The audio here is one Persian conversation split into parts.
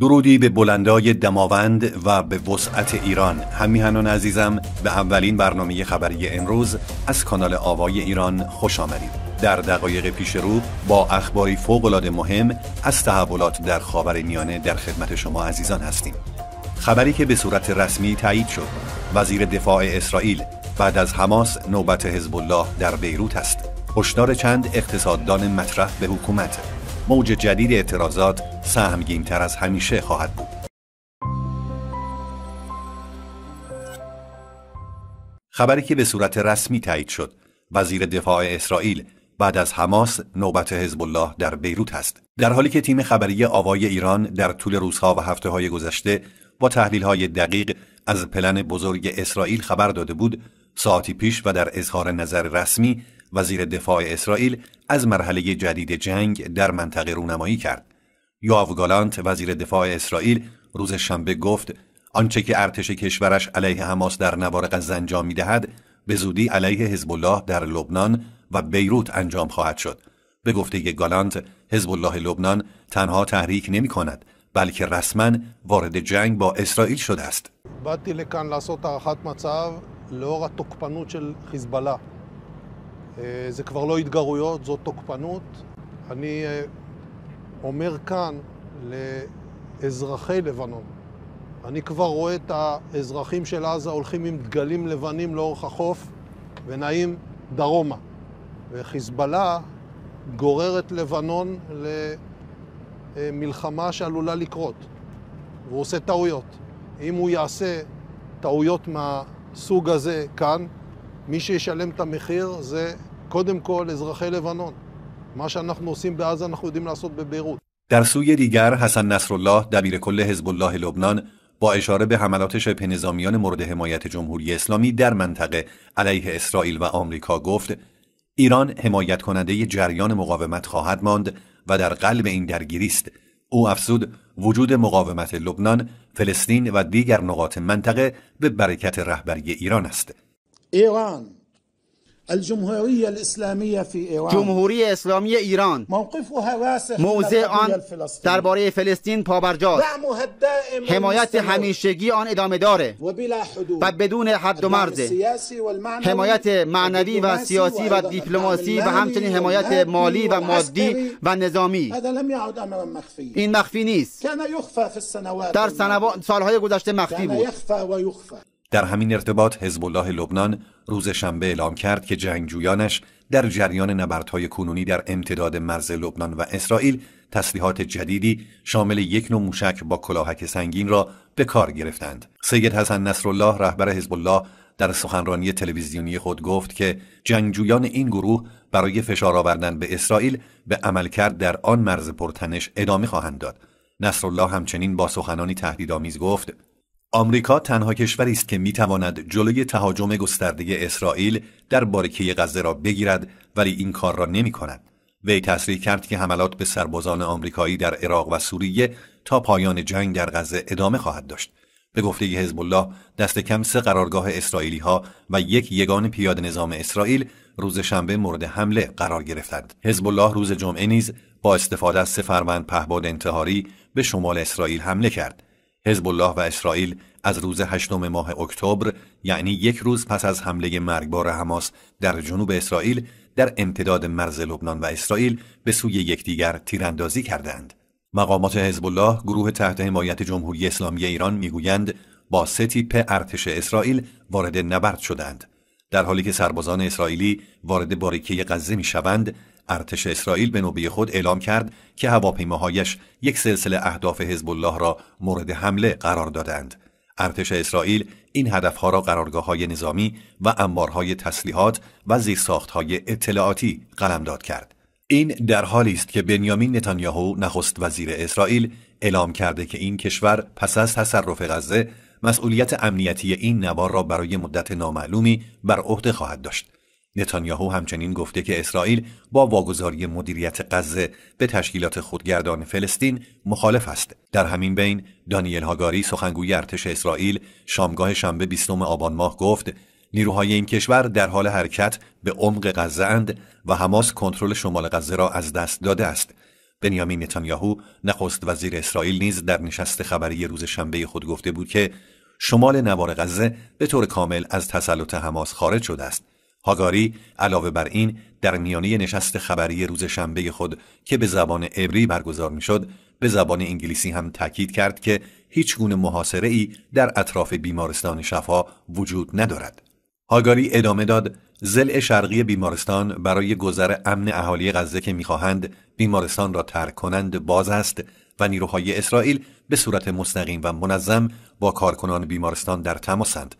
درودی به بلندای دماوند و به وسعت ایران همیهنان عزیزم به اولین برنامه خبری امروز از کانال آوای ایران خوش آمدید در دقایق پیش رو با اخباری فوقالعاده مهم از تحولات در میانه در خدمت شما عزیزان هستیم خبری که به صورت رسمی تایید شد وزیر دفاع اسرائیل بعد از حماس نوبت حزب الله در بیروت است هشدار چند اقتصاددان مطرح به حکومت موج جدید اعتراضات تر از همیشه خواهد بود. خبری که به صورت رسمی تایید شد وزیر دفاع اسرائیل بعد از حماس نوبت حزب الله در بیروت است در حالی که تیم خبری آوای ایران در طول روزها و هفته های گذشته با تحلیل های دقیق از پلن بزرگ اسرائیل خبر داده بود ساعتی پیش و در اظهار نظر رسمی وزیر دفاع اسرائیل از مرحله جدید جنگ در منطقه رونمایی کرد. یاو گالانت وزیر دفاع اسرائیل روز شنبه گفت آنچه که ارتش کشورش علیه حماس در نوار غزه انجام میدهد به زودی علیه حزب الله در لبنان و بیروت انجام خواهد شد. به گفته گالانت حزب الله لبنان تنها تحریک نمی کند بلکه رسما وارد جنگ با اسرائیل شده است. אה, זה כבר לא התגרויות, זאת תוקפנות. אני אה, אומר כאן לאזרחי לבנון, אני כבר רואה את האזרחים של עזה הולכים עם דגלים לבנים לאורך החוף ונעים דרומה. וחיזבאללה גורר את לבנון למלחמה שעלולה לקרות. והוא עושה טעויות. אם הוא יעשה טעויות מהסוג הזה כאן, מי שישלם את המחיר זה קודם כל אזרחי לבנון. מה שאנחנו עושים בעזה אנחנו יודעים در سوی دیگر حسن نصرالله دبیر کل حزب الله لبنان با اشاره به حملات شبه نظامیان مورد حمایت جمهوری اسلامی در منطقه علیه اسرائیل و آمریکا گفت ایران حمایت کننده جریان مقاومت خواهد ماند و در قلب این درگیری است او افزود وجود مقاومت لبنان فلسطین و دیگر نقاط منطقه به برکت رهبری ایران است ایران جمهوری اسلامی ایران موقفها موضع آن درباره فلسطین پابرجاست حمایت همیشگی آن ادامه داره و, بدون حد و مرز حمایت معنوی و سیاسی و دیپلماسی و همچنین حمایت مالی و مادی و نظامی این مخفی نیست در سالهای گذشته مخفی بود در همین ارتباط حزب الله لبنان روز شنبه اعلام کرد که جنگجویانش در جریان نبردهای کنونی در امتداد مرز لبنان و اسرائیل تسلیحات جدیدی شامل یک نوع موشک با کلاهک سنگین را به کار گرفتند. سید حسن نصرالله رهبر حزب الله در سخنرانی تلویزیونی خود گفت که جنگجویان این گروه برای فشار آوردن به اسرائیل به عملکرد در آن مرز پرتنش ادامه خواهند داد. نصرالله همچنین با سخنانی تهدیدآمیز گفت آمریکا تنها کشوری است که میتواند جلوی تهاجم گسترده اسرائیل در بارکه غزه را بگیرد ولی این کار را نمی کند. وی تصریح کرد که حملات به سربازان آمریکایی در عراق و سوریه تا پایان جنگ در غزه ادامه خواهد داشت. به گفته حزب الله دست کم سه قرارگاه اسرائیلی ها و یک یگان پیاده نظام اسرائیل روز شنبه مورد حمله قرار گرفتند. حزب الله روز جمعه نیز با استفاده از سه فروند پهباد انتحاری به شمال اسرائیل حمله کرد. حزب الله و اسرائیل از روز هشتم ماه اکتبر یعنی یک روز پس از حمله مرگبار حماس در جنوب اسرائیل در امتداد مرز لبنان و اسرائیل به سوی یکدیگر تیراندازی کردند. مقامات حزب الله گروه تحت حمایت جمهوری اسلامی ایران میگویند با سه تیپ ارتش اسرائیل وارد نبرد شدند. در حالی که سربازان اسرائیلی وارد باریکه غزه میشوند ارتش اسرائیل به نوبه خود اعلام کرد که هواپیماهایش یک سلسله اهداف حزب الله را مورد حمله قرار دادند. ارتش اسرائیل این هدفها را قرارگاه های نظامی و انبارهای تسلیحات و زیرساخت های اطلاعاتی قلمداد کرد. این در حالی است که بنیامین نتانیاهو نخست وزیر اسرائیل اعلام کرده که این کشور پس از تصرف غزه مسئولیت امنیتی این نوار را برای مدت نامعلومی بر عهده خواهد داشت. نتانیاهو همچنین گفته که اسرائیل با واگذاری مدیریت غزه به تشکیلات خودگردان فلسطین مخالف است. در همین بین دانیل هاگاری سخنگوی ارتش اسرائیل شامگاه شنبه 20 آبان ماه گفت نیروهای این کشور در حال حرکت به عمق غزه اند و حماس کنترل شمال غزه را از دست داده است. بنیامین نتانیاهو نخست وزیر اسرائیل نیز در نشست خبری روز شنبه خود گفته بود که شمال نوار غزه به طور کامل از تسلط حماس خارج شده است. هاگاری علاوه بر این در میانه نشست خبری روز شنبه خود که به زبان عبری برگزار میشد به زبان انگلیسی هم تاکید کرد که هیچ گونه محاصره ای در اطراف بیمارستان شفا وجود ندارد. هاگاری ادامه داد زل شرقی بیمارستان برای گذر امن اهالی غزه که میخواهند بیمارستان را ترک کنند باز است و نیروهای اسرائیل به صورت مستقیم و منظم با کارکنان بیمارستان در تماسند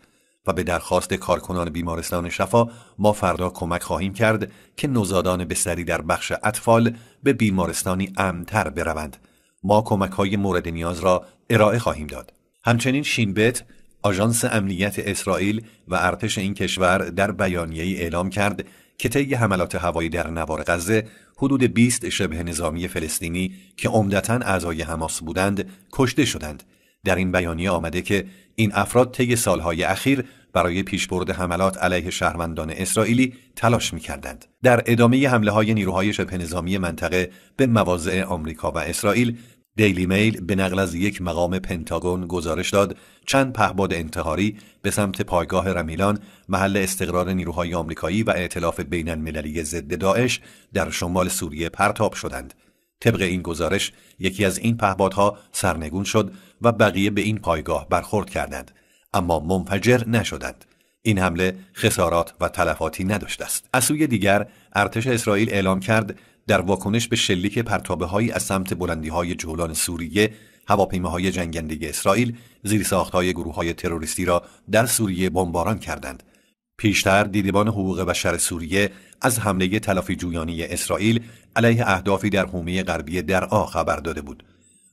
و به درخواست کارکنان بیمارستان شفا ما فردا کمک خواهیم کرد که نوزادان بستری در بخش اطفال به بیمارستانی تر بروند ما کمک های مورد نیاز را ارائه خواهیم داد همچنین شینبت آژانس امنیت اسرائیل و ارتش این کشور در بیانیه ای اعلام کرد که طی حملات هوایی در نوار غزه حدود 20 شبه نظامی فلسطینی که عمدتا اعضای حماس بودند کشته شدند در این بیانیه آمده که این افراد طی سالهای اخیر برای پیشبرد حملات علیه شهروندان اسرائیلی تلاش میکردند در ادامه حمله های نیروهای شبه نظامی منطقه به مواضع آمریکا و اسرائیل، دیلی میل به نقل از یک مقام پنتاگون گزارش داد چند پهباد انتحاری به سمت پایگاه رمیلان محل استقرار نیروهای آمریکایی و ائتلاف بینن ضد داعش در شمال سوریه پرتاب شدند طبق این گزارش یکی از این پهپادها سرنگون شد و بقیه به این پایگاه برخورد کردند اما منفجر نشدند این حمله خسارات و تلفاتی نداشته است از سوی دیگر ارتش اسرائیل اعلام کرد در واکنش به شلیک پرتابه هایی از سمت بلندی های جولان سوریه هواپیماهای جنگنده اسرائیل زیر ساخت های گروه های تروریستی را در سوریه بمباران کردند پیشتر دیدبان حقوق بشر سوریه از حمله تلافی جویانی اسرائیل علیه اهدافی در حومه غربی درعا خبر داده بود.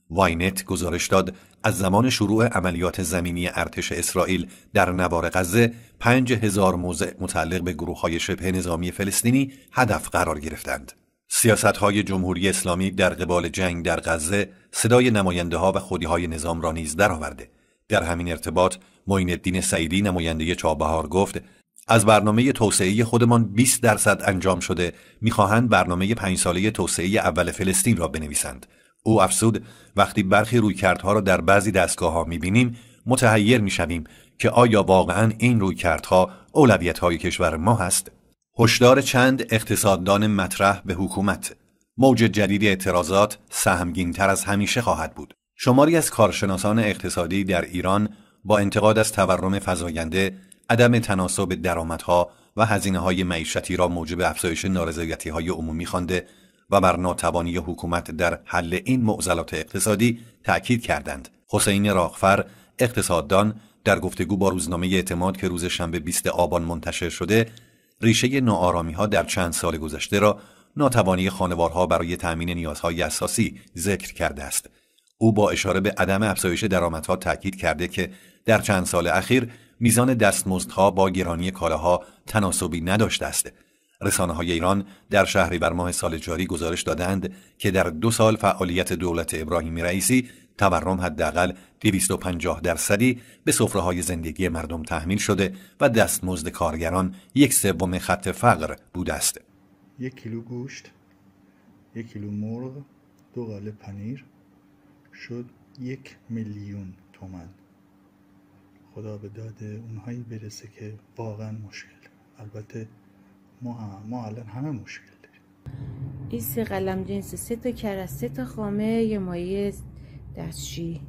واینت گزارش داد از زمان شروع عملیات زمینی ارتش اسرائیل در نوار غزه 5000 موضع متعلق به گروه های شبه نظامی فلسطینی هدف قرار گرفتند. سیاست های جمهوری اسلامی در قبال جنگ در غزه صدای نماینده ها و خودی های نظام را نیز درآورده. در همین ارتباط معین الدین سعیدی نماینده چابهار گفت از برنامه توسعه خودمان 20 درصد انجام شده میخواهند برنامه پنج ساله توسعه اول فلسطین را بنویسند او افسود وقتی برخی رویکردها را در بعضی دستگاه ها میبینیم متحیر میشویم که آیا واقعا این رویکردها اولویت های کشور ما هست هشدار چند اقتصاددان مطرح به حکومت موج جدید اعتراضات تر از همیشه خواهد بود شماری از کارشناسان اقتصادی در ایران با انتقاد از تورم فزاینده عدم تناسب درآمدها و هزینه های معیشتی را موجب افزایش نارضایتی های عمومی خوانده و بر ناتوانی حکومت در حل این معضلات اقتصادی تاکید کردند. حسین راغفر اقتصاددان در گفتگو با روزنامه اعتماد که روز شنبه 20 آبان منتشر شده ریشه ناآرامی ها در چند سال گذشته را ناتوانی خانوارها برای تأمین نیازهای اساسی ذکر کرده است. او با اشاره به عدم افزایش درآمدها تاکید کرده که در چند سال اخیر میزان دستمزدها با گرانی کالاها تناسبی نداشته است رسانه های ایران در شهری بر ماه سال جاری گزارش دادند که در دو سال فعالیت دولت ابراهیم رئیسی تورم حداقل 250 درصدی به سفره های زندگی مردم تحمیل شده و دستمزد کارگران یک سوم خط فقر بوده است. یک کیلو گوشت، یک کیلو مرغ، دو قاله پنیر شد یک میلیون تومن. خدا به داده اونهایی برسه که واقعا مشکل البته ما ما الان همه مشکل داریم این سه قلم جنس سه تا کرس، سه تا خامه یه مایه دستشی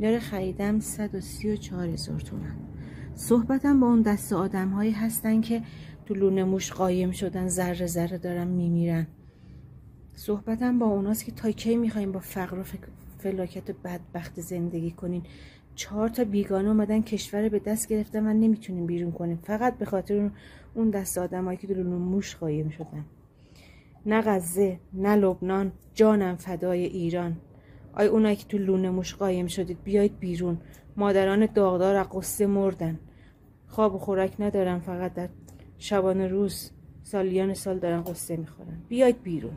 داره خریدم 134 هزار تومن صحبتم با اون دست آدم هایی هستن که تو لونه موش قایم شدن ذره ذره دارن میمیرن صحبتم با اوناست که تا کی میخوایم با فقر و فلاکت و بدبخت زندگی کنین چهار تا بیگانه اومدن کشور به دست گرفتن و نمیتونیم بیرون کنیم فقط به خاطر اون دست آدمایی که دلون موش قایم شدن نه غزه نه لبنان جانم فدای ایران آی اونایی که تو لونه موش قایم شدید بیایید بیرون مادران داغدار قصه مردن خواب و خوراک ندارن فقط در شبان روز سالیان سال دارن قصه میخورن بیاید بیرون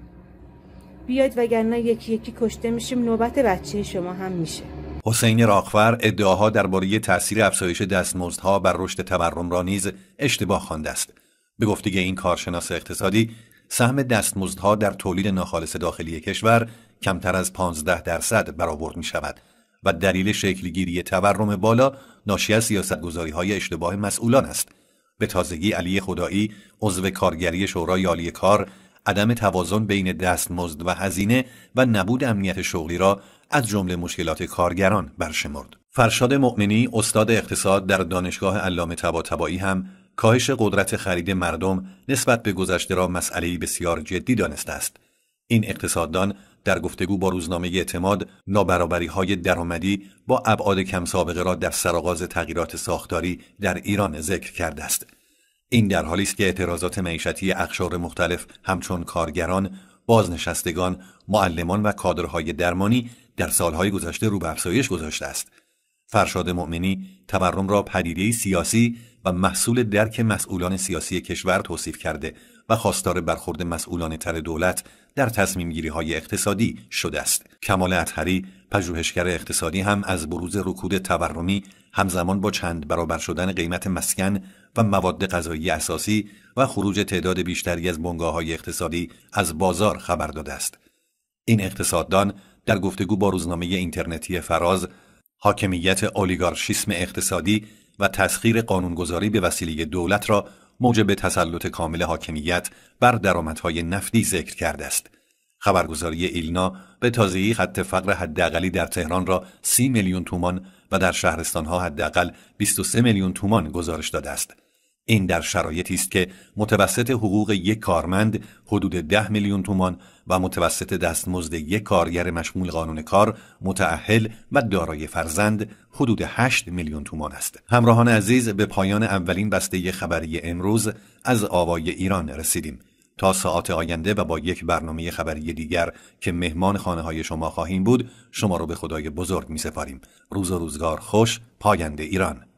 بیاید وگرنه یکی یکی کشته میشیم نوبت بچه شما هم میشه حسین راقفر ادعاها درباره تاثیر افزایش دستمزدها بر رشد تورم را نیز اشتباه خوانده است به گفته این کارشناس اقتصادی سهم دستمزدها در تولید ناخالص داخلی کشور کمتر از 15 درصد برآورد می شود و دلیل شکلگیری تورم بالا ناشی از سیاستگذاری های اشتباه مسئولان است. به تازگی علی خدایی عضو کارگری شورای عالی کار عدم توازن بین دستمزد و هزینه و نبود امنیت شغلی را از جمله مشکلات کارگران برشمرد. فرشاد مؤمنی استاد اقتصاد در دانشگاه علامه طباطبایی هم کاهش قدرت خرید مردم نسبت به گذشته را مسئله بسیار جدی دانسته است. این اقتصاددان در گفتگو با روزنامه اعتماد نابرابری های درآمدی با ابعاد کم سابقه را در سرآغاز تغییرات ساختاری در ایران ذکر کرده است. این در حالی است که اعتراضات معیشتی اقشار مختلف همچون کارگران، بازنشستگان، معلمان و کادرهای درمانی در سالهای گذشته رو به افزایش گذاشته است فرشاد مؤمنی تورم را پدیده سیاسی و محصول درک مسئولان سیاسی کشور توصیف کرده و خواستار برخورد مسئولان تر دولت در تصمیم گیری های اقتصادی شده است. کمال اطهری پژوهشگر اقتصادی هم از بروز رکود تورمی همزمان با چند برابر شدن قیمت مسکن و مواد غذایی اساسی و خروج تعداد بیشتری از بنگاه های اقتصادی از بازار خبر داده است. این اقتصاددان در گفتگو با روزنامه اینترنتی فراز حاکمیت اولیگارشیسم اقتصادی و تسخیر قانونگذاری به وسیله دولت را موجب تسلط کامل حاکمیت بر درآمدهای نفتی ذکر کرده است. خبرگزاری ایلنا به تازگی خط فقر حداقلی در تهران را 30 میلیون تومان و در شهرستانها حداقل 23 میلیون تومان گزارش داده است. این در شرایطی است که متوسط حقوق یک کارمند حدود 10 میلیون تومان و متوسط دستمزد یک کارگر مشمول قانون کار متعهل و دارای فرزند حدود 8 میلیون تومان است. همراهان عزیز به پایان اولین بسته خبری امروز از آوای ایران رسیدیم. تا ساعت آینده و با یک برنامه خبری دیگر که مهمان خانه های شما خواهیم بود شما را به خدای بزرگ می سپاریم. روز و روزگار خوش پاینده ایران